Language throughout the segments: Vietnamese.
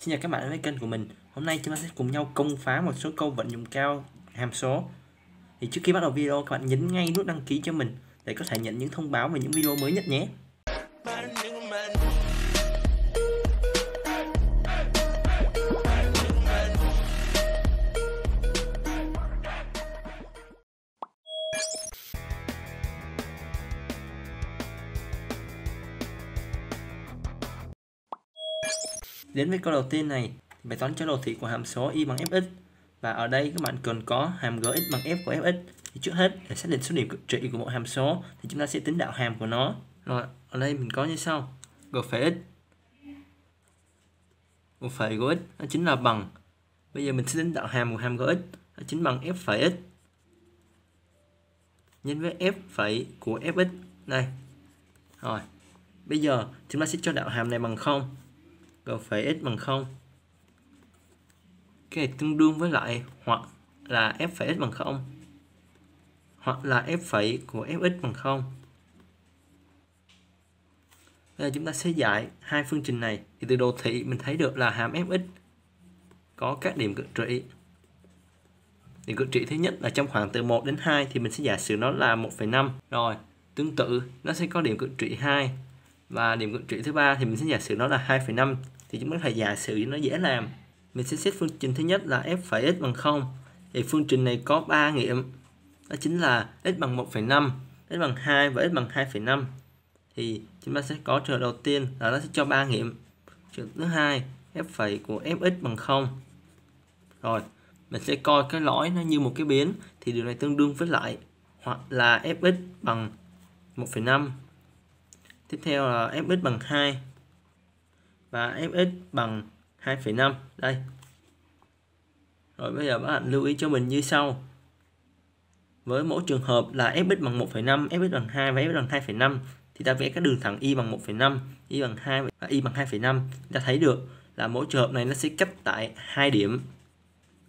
Xin chào các bạn đến với kênh của mình. Hôm nay chúng ta sẽ cùng nhau công phá một số câu vận dụng cao hàm số. Thì trước khi bắt đầu video các bạn nhấn ngay nút đăng ký cho mình để có thể nhận những thông báo về những video mới nhất nhé. Đến với câu đầu tiên này, bài toán cho đồ thị của hàm số y bằng fx và ở đây các bạn cần có hàm gx bằng f của fx thì trước hết để xác định số điểm cực trị của một hàm số thì chúng ta sẽ tính đạo hàm của nó rồi ở đây mình có như sau g phẩy x g phẩy của x nó chính là bằng bây giờ mình sẽ tính đạo hàm của hàm gx nó chính bằng f phẩy x nhân với f phẩy của fx này rồi bây giờ chúng ta sẽ cho đạo hàm này bằng không gặp phải x bằng 0 cái này tương đương với lại hoặc là f phải x bằng 0 hoặc là f phải của fx bằng 0 Bây giờ chúng ta sẽ giải hai phương trình này thì từ đồ thị mình thấy được là hàm fx có các điểm cực trị điểm cực trị thứ nhất là trong khoảng từ 1 đến 2 thì mình sẽ giả sử nó là 1,5 rồi tương tự nó sẽ có điểm cực trị 2 và điểm cận trị thứ ba thì mình sẽ giả sử nó là 2,5 thì chúng ta phải giả sử nó dễ làm mình sẽ xét phương trình thứ nhất là f phải x bằng 0 thì phương trình này có 3 nghiệm đó chính là x bằng 1,5 x bằng 2 và x bằng 2,5 thì chúng ta sẽ có trường đầu tiên là nó sẽ cho 3 nghiệm trường thứ hai f phẩy của fx bằng 0 rồi mình sẽ coi cái lõi nó như một cái biến thì điều này tương đương với lại hoặc là fx bằng 1,5 tiếp theo là fx bằng 2 và fx bằng 2,5 đây rồi bây giờ các bạn lưu ý cho mình như sau với mỗi trường hợp là fx bằng 1,5 fx bằng 2 và fx bằng 2,5 thì ta vẽ các đường thẳng y bằng 1,5 y bằng 2 và y bằng 2,5 ta thấy được là mỗi trường hợp này nó sẽ cách tại hai điểm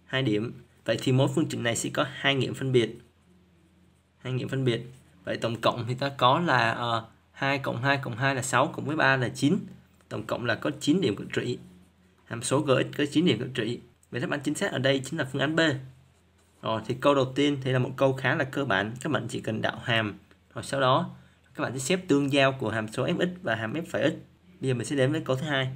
hai điểm vậy thì mỗi phương trình này sẽ có hai nghiệm phân biệt hai nghiệm phân biệt vậy tổng cộng thì ta có là uh, 2 cộng 2 cộng 2 là 6 cộng với 3 là 9 tổng cộng là có 9 điểm cực trị hàm số gx có 9 điểm cực trị vậy đáp án chính xác ở đây chính là phương án B rồi thì câu đầu tiên thì là một câu khá là cơ bản các bạn chỉ cần đạo hàm rồi sau đó các bạn sẽ xếp tương giao của hàm số fx và hàm f' x bây giờ mình sẽ đến với câu thứ hai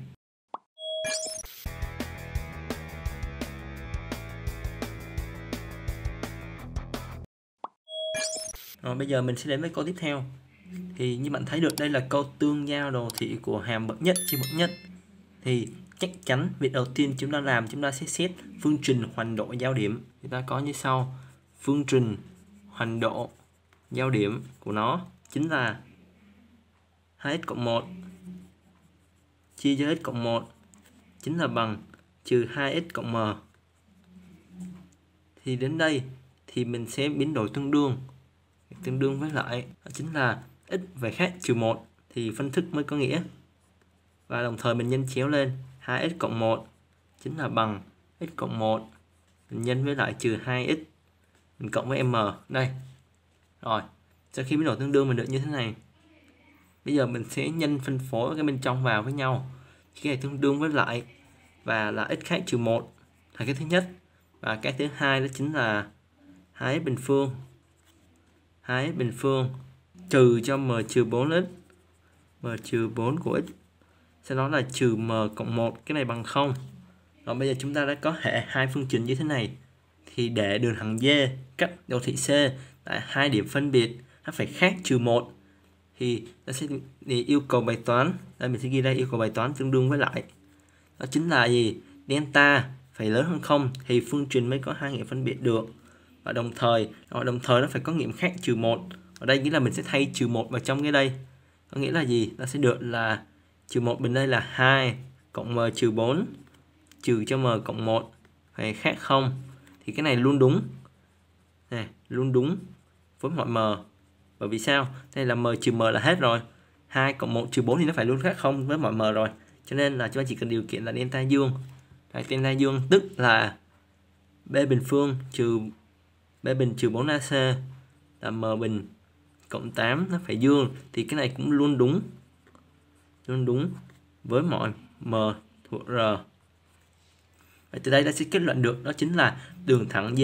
Rồi bây giờ mình sẽ đến với câu tiếp theo thì như bạn thấy được đây là câu tương giao đồ thị của hàm bậc nhất trên bậc nhất thì chắc chắn việc đầu tiên chúng ta làm chúng ta sẽ xét phương trình hoành độ giao điểm chúng ta có như sau phương trình hoành độ giao điểm của nó chính là 2x cộng 1 chia cho x cộng 1 chính là bằng trừ 2x cộng m thì đến đây thì mình sẽ biến đổi tương đương tương đương với lại chính là x về khác trừ 1 thì phân thức mới có nghĩa. Và đồng thời mình nhân chéo lên 2x cộng 1 chính là bằng x cộng 1 mình nhân với lại trừ 2x mình cộng với m đây. Rồi, sau khi biến đổi tương đương mình được như thế này. Bây giờ mình sẽ nhân phân phối cái bên trong vào với nhau. Cái này tương đương với lại và là x khác trừ 1 là cái thứ nhất và cái thứ hai đó chính là 2x bình phương 2x bình phương trừ cho m trừ 4x m trừ 4 của x sẽ đó là trừ m cộng 1 cái này bằng 0 rồi bây giờ chúng ta đã có hệ hai phương trình như thế này thì để đường thẳng D cách đồ thị C tại hai điểm phân biệt nó phải khác trừ 1 thì nó sẽ yêu cầu bài toán đây mình sẽ ghi ra yêu cầu bài toán tương đương với lại đó chính là gì delta phải lớn hơn không thì phương trình mới có hai nghiệm phân biệt được và đồng thời đồng thời nó phải có nghiệm khác trừ một ở đây nghĩa là mình sẽ thay trừ 1 vào trong cái đây có nghĩa là gì ta sẽ được là trừ 1 bên đây là 2 cộng m trừ 4 trừ cho m cộng 1 hay khác không thì cái này luôn đúng này luôn đúng với mọi m bởi vì sao đây là m trừ m là hết rồi 2 cộng 1 trừ 4 thì nó phải luôn khác không với mọi m rồi cho nên là chúng ta chỉ cần điều kiện là delta dương Đấy, delta dương tức là b bình phương trừ b bình trừ 4 ac là m bình cộng 8 nó phải dương thì cái này cũng luôn đúng luôn đúng với mọi m thuộc r Vậy từ đây ta sẽ kết luận được đó chính là đường thẳng D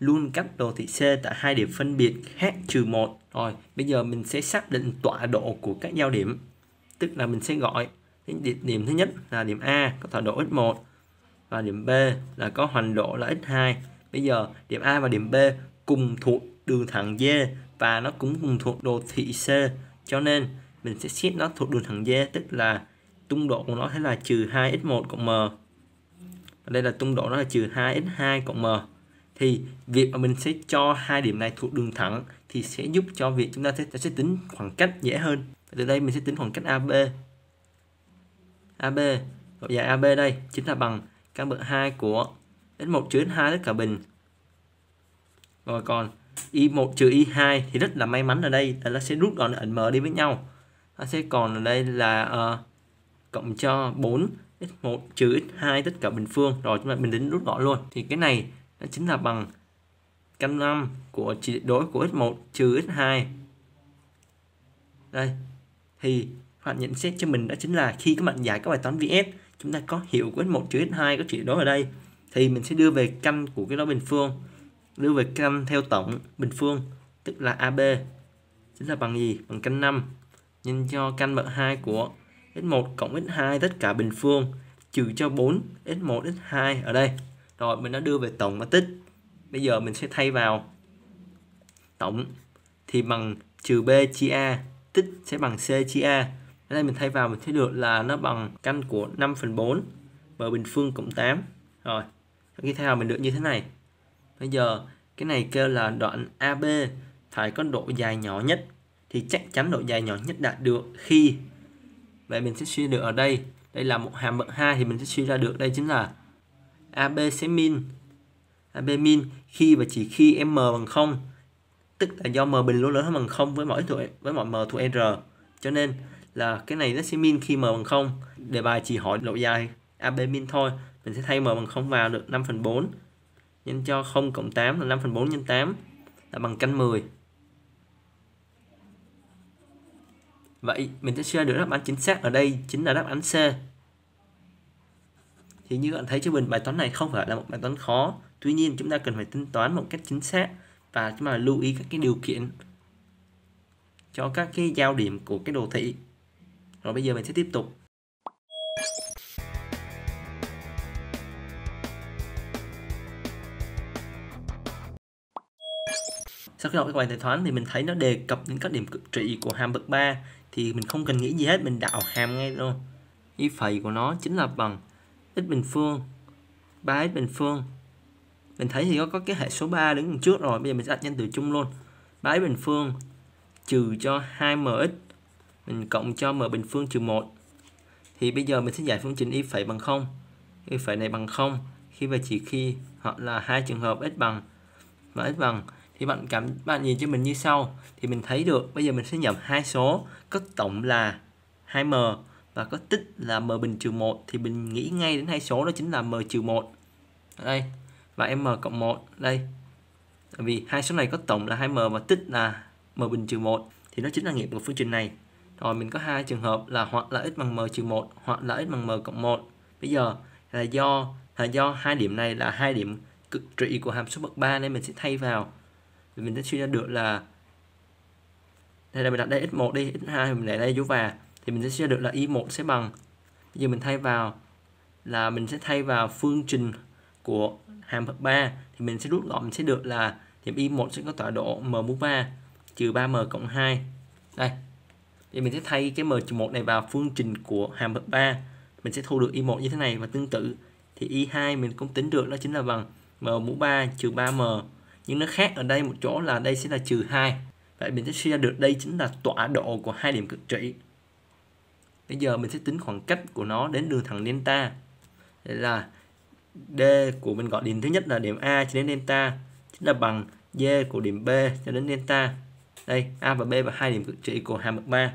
luôn cắt đồ thị C tại hai điểm phân biệt h trừ một Rồi, bây giờ mình sẽ xác định tọa độ của các giao điểm. Tức là mình sẽ gọi điểm, điểm thứ nhất là điểm A có tọa độ x1 và điểm B là có hoành độ là x2. Bây giờ điểm A và điểm B cùng thuộc đường thẳng D và nó cũng cùng thuộc đồ thị C cho nên mình sẽ xét nó thuộc đường thẳng d tức là tung độ của nó sẽ là trừ 2x1 cộng m ở đây là tung độ nó là trừ 2x2 cộng m thì việc mà mình sẽ cho hai điểm này thuộc đường thẳng thì sẽ giúp cho việc chúng ta sẽ, sẽ tính khoảng cách dễ hơn và từ đây mình sẽ tính khoảng cách AB AB độ dài AB đây chính là bằng căn bậc 2 của x1 chứa x2 tất cả bình rồi còn y1 trừ y2 thì rất là may mắn ở đây là nó sẽ rút gọn ẩn m đi với nhau nó sẽ còn ở đây là uh, cộng cho 4 x1 trừ x2 tất cả bình phương rồi chúng ta bình định rút gọn luôn thì cái này nó chính là bằng căn 5 của trị đối của x1 trừ x2 đây thì hoạt nhận xét cho mình đó chính là khi các bạn giải các bài toán VS chúng ta có hiệu của x1 trừ x2 có trị đối ở đây thì mình sẽ đưa về căn của cái đó bình phương lưu về căn theo tổng bình phương tức là AB chính là bằng gì? Bằng căn 5 nhân cho căn bậc 2 của x1 cộng x2 tất cả bình phương trừ cho 4 x1 x2 ở đây. Rồi mình đã đưa về tổng và tích. Bây giờ mình sẽ thay vào tổng thì bằng trừ b chia a, tích sẽ bằng c chia a. Ở đây mình thay vào mình thấy được là nó bằng căn của 5 phần 4 bờ bình phương cộng 8. Rồi, khi thay vào mình được như thế này bây giờ cái này kêu là đoạn AB phải có độ dài nhỏ nhất thì chắc chắn độ dài nhỏ nhất đạt được khi vậy mình sẽ suy được ở đây đây là một hàm bậc 2 thì mình sẽ suy ra được đây chính là AB sẽ min AB min khi và chỉ khi M bằng 0 tức là do M bình luôn lớn hơn bằng 0 với mọi thuộc với mọi M thuộc R cho nên là cái này nó sẽ min khi M bằng 0 đề bài chỉ hỏi độ dài AB min thôi mình sẽ thay M bằng 0 vào được 5 phần 4 nhân cho 0 cộng 8 là 5 phần 4 nhân 8 là bằng căn 10 Vậy mình sẽ share được đáp án chính xác ở đây chính là đáp án C Thì như các bạn thấy cho mình bài toán này không phải là một bài toán khó Tuy nhiên chúng ta cần phải tính toán một cách chính xác Và chúng ta lưu ý các cái điều kiện cho các cái giao điểm của cái đồ thị Rồi bây giờ mình sẽ tiếp tục sau khi đọc cái bài bài toán thì mình thấy nó đề cập đến các điểm cực trị của hàm bậc 3 thì mình không cần nghĩ gì hết mình đạo hàm ngay luôn y phẩy của nó chính là bằng x bình phương 3x bình phương mình thấy thì nó có cái hệ số 3 đứng trước rồi bây giờ mình sẽ đặt nhân từ chung luôn 3x bình phương trừ cho 2mx mình cộng cho m bình phương trừ 1 thì bây giờ mình sẽ giải phương trình y phẩy bằng 0 y phẩy này bằng 0 khi và chỉ khi hoặc là hai trường hợp x bằng và x bằng thì bạn cảm bạn nhìn cho mình như sau thì mình thấy được bây giờ mình sẽ nhầm hai số có tổng là 2m và có tích là m bình trừ 1 thì mình nghĩ ngay đến hai số đó chính là m trừ 1 đây và m cộng 1 đây Tại vì hai số này có tổng là 2m và tích là m bình trừ 1 thì nó chính là nghiệm của phương trình này rồi mình có hai trường hợp là hoặc là x bằng m trừ 1 hoặc là x bằng m cộng 1 bây giờ là do là do hai điểm này là hai điểm cực trị của hàm số bậc 3 nên mình sẽ thay vào thì mình sẽ suy ra được là đây là mình đặt đây x1 đi x2 thì mình để đây dấu và thì mình sẽ suy ra được là y1 sẽ bằng bây giờ mình thay vào là mình sẽ thay vào phương trình của hàm bậc 3 thì mình sẽ rút gọn mình sẽ được là thì y1 sẽ có tọa độ m mũ 3 trừ 3m cộng 2 đây thì mình sẽ thay cái m trừ 1 này vào phương trình của hàm bậc 3 mình sẽ thu được y1 như thế này và tương tự thì y2 mình cũng tính được đó chính là bằng m mũ 3 trừ 3m nhưng nó khác ở đây một chỗ là đây sẽ là trừ 2 vậy mình sẽ suy ra được đây chính là tọa độ của hai điểm cực trị bây giờ mình sẽ tính khoảng cách của nó đến đường thẳng delta Đây là d của mình gọi điểm thứ nhất là điểm a cho đến delta chính là bằng d của điểm b cho đến delta đây a và b và hai điểm cực trị của hàm bậc 3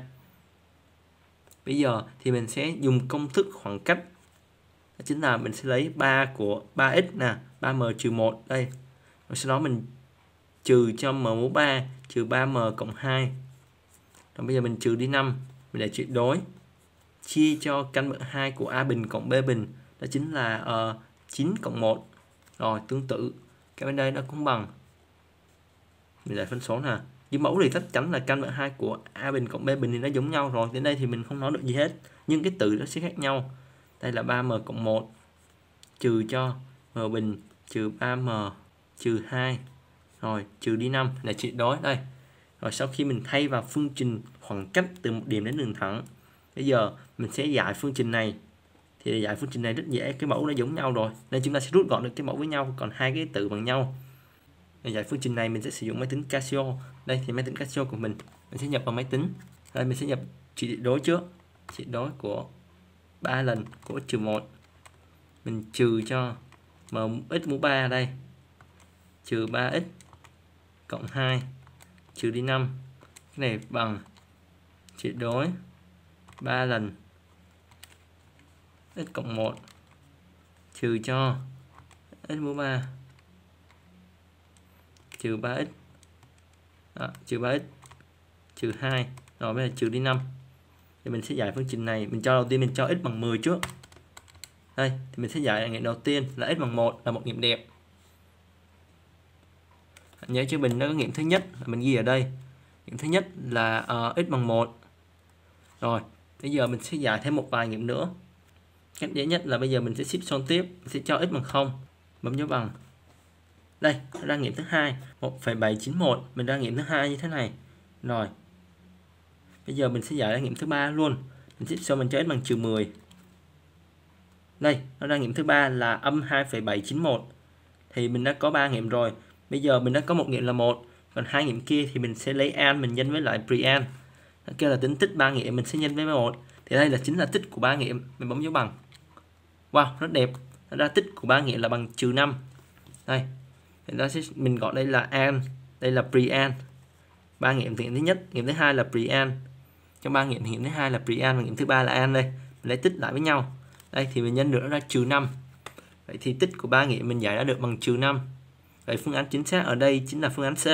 bây giờ thì mình sẽ dùng công thức khoảng cách đó chính là mình sẽ lấy 3 của 3x nè 3m trừ 1 đây rồi sau đó mình trừ cho m mũ 3 trừ 3m cộng 2 rồi bây giờ mình trừ đi 5 mình để tuyệt đối chia cho căn bậc 2 của A bình cộng B bình đó chính là uh, ờ, 9 cộng 1 rồi tương tự cái bên đây nó cũng bằng mình lại phân số nè với mẫu thì chắc chắn là căn bậc 2 của A bình cộng B bình thì nó giống nhau rồi đến đây thì mình không nói được gì hết nhưng cái từ nó sẽ khác nhau đây là 3m cộng 1 trừ cho m bình trừ 3m trừ 2 rồi trừ đi 5 là trị đối đây rồi sau khi mình thay vào phương trình khoảng cách từ một điểm đến đường thẳng bây giờ mình sẽ giải phương trình này thì giải phương trình này rất dễ cái mẫu nó giống nhau rồi nên chúng ta sẽ rút gọn được cái mẫu với nhau còn hai cái tự bằng nhau để giải phương trình này mình sẽ sử dụng máy tính Casio đây thì máy tính Casio của mình mình sẽ nhập vào máy tính đây mình sẽ nhập trị đối trước trị đối của ba lần của trừ một mình trừ cho m x mũ 3 đây trừ 3x cộng 2 trừ đi 5 cái này bằng trị đối 3 lần x cộng 1 trừ cho x mũ 3 trừ 3x à, trừ 3x trừ 2 rồi bây giờ trừ đi 5 thì mình sẽ giải phương trình này mình cho đầu tiên mình cho x bằng 10 trước đây thì mình sẽ giải nghiệm đầu tiên là x bằng 1 là một nghiệm đẹp nhớ chứ mình nó có nghiệm thứ nhất mình ghi ở đây nghiệm thứ nhất là uh, x bằng 1 rồi bây giờ mình sẽ giải thêm một vài nghiệm nữa cách dễ nhất là bây giờ mình sẽ ship son tiếp mình sẽ cho x bằng 0 bấm dấu bằng đây ra nghiệm thứ hai 1,791 mình ra nghiệm thứ hai như thế này rồi bây giờ mình sẽ giải ra nghiệm thứ ba luôn mình ship son mình cho x bằng trừ 10 đây nó ra nghiệm thứ ba là âm 2,791 thì mình đã có ba nghiệm rồi bây giờ mình đã có một nghiệm là một còn hai nghiệm kia thì mình sẽ lấy an mình nhân với lại prian nó kêu là tính tích ba nghiệm mình sẽ nhân với một thì đây là chính là tích của ba nghiệm mình bấm dấu bằng wow rất đẹp nó ra tích của ba nghiệm là bằng trừ năm đây thì nó sẽ mình gọi đây là an đây là prian ba nghiệm thì nghiệm thứ nhất nghiệm thứ hai là prian trong ba nghiệm thì nghiệm thứ hai là prian và nghiệm thứ ba là an đây mình lấy tích lại với nhau đây thì mình nhân được nó ra trừ năm vậy thì tích của ba nghiệm mình giải ra được bằng trừ năm Vậy phương án chính xác ở đây chính là phương án C.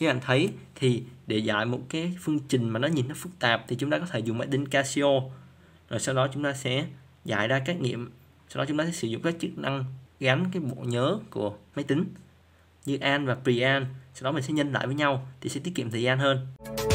Như anh thấy thì để giải một cái phương trình mà nó nhìn nó phức tạp thì chúng ta có thể dùng máy tính Casio. Rồi sau đó chúng ta sẽ giải ra các nghiệm. Sau đó chúng ta sẽ sử dụng các chức năng gắn cái bộ nhớ của máy tính như an và pre-an. Sau đó mình sẽ nhân lại với nhau thì sẽ tiết kiệm thời gian hơn.